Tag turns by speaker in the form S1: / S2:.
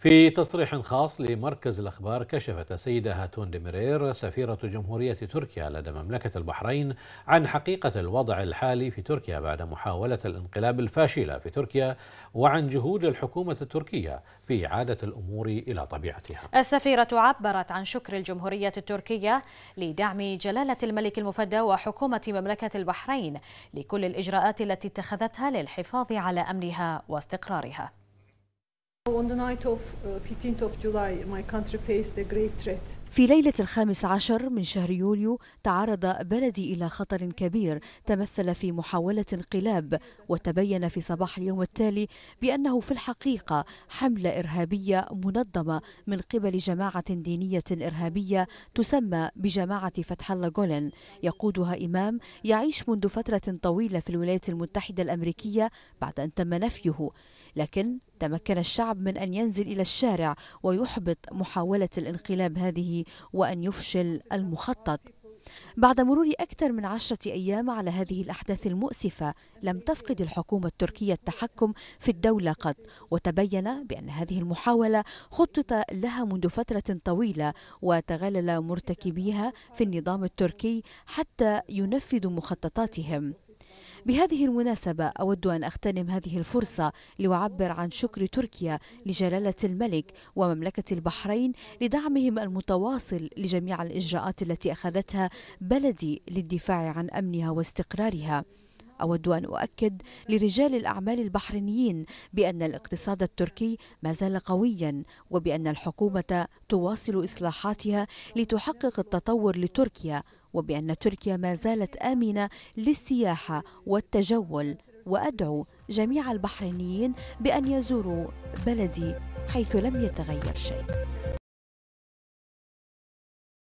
S1: في تصريح خاص لمركز الأخبار كشفت السيدة هاتون دمرير سفيرة جمهورية تركيا لدى مملكة البحرين عن حقيقة الوضع الحالي في تركيا بعد محاولة الانقلاب الفاشلة في تركيا وعن جهود الحكومة التركية في إعادة الأمور إلى طبيعتها
S2: السفيرة عبرت عن شكر الجمهورية التركية لدعم جلالة الملك المفدى وحكومة مملكة البحرين لكل الإجراءات التي اتخذتها للحفاظ على أمنها
S3: واستقرارها في ليلة الخامس عشر من شهر يوليو تعرض بلدي إلى خطر كبير تمثل في محاولة انقلاب وتبين في صباح اليوم التالي بأنه في الحقيقة حملة إرهابية منظمة من قبل جماعة دينية إرهابية تسمى بجماعة فتح الله جولن يقودها إمام يعيش منذ فترة طويلة في الولايات المتحدة الأمريكية بعد أن تم نفيه لكن تمكن الشعب من أن ينزل إلى الشارع ويحبط محاولة الانقلاب هذه وأن يفشل المخطط بعد مرور أكثر من عشرة أيام على هذه الأحداث المؤسفة لم تفقد الحكومة التركية التحكم في الدولة قط وتبين بأن هذه المحاولة خطط لها منذ فترة طويلة وتغلل مرتكبيها في النظام التركي حتى ينفذوا مخططاتهم بهذه المناسبة أود أن أغتنم هذه الفرصة لأعبر عن شكر تركيا لجلالة الملك ومملكة البحرين لدعمهم المتواصل لجميع الإجراءات التي أخذتها بلدي للدفاع عن أمنها واستقرارها أود أن أؤكد لرجال الأعمال البحرينيين بأن الاقتصاد التركي ما زال قويا وبأن الحكومة تواصل إصلاحاتها لتحقق التطور لتركيا وبأن تركيا ما زالت آمنة للسياحة والتجول وأدعو جميع البحرينيين بأن يزوروا بلدي حيث لم يتغير شيء